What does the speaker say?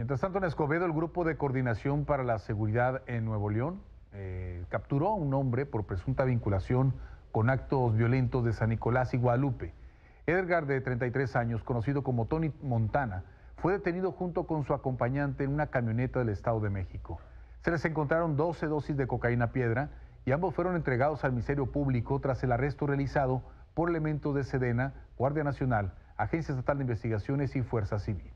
Mientras tanto, en Escobedo, el Grupo de Coordinación para la Seguridad en Nuevo León eh, capturó a un hombre por presunta vinculación con actos violentos de San Nicolás y Guadalupe. Edgar, de 33 años, conocido como Tony Montana, fue detenido junto con su acompañante en una camioneta del Estado de México. Se les encontraron 12 dosis de cocaína piedra y ambos fueron entregados al Ministerio Público tras el arresto realizado por elementos de Sedena, Guardia Nacional, Agencia Estatal de Investigaciones y Fuerza Civil.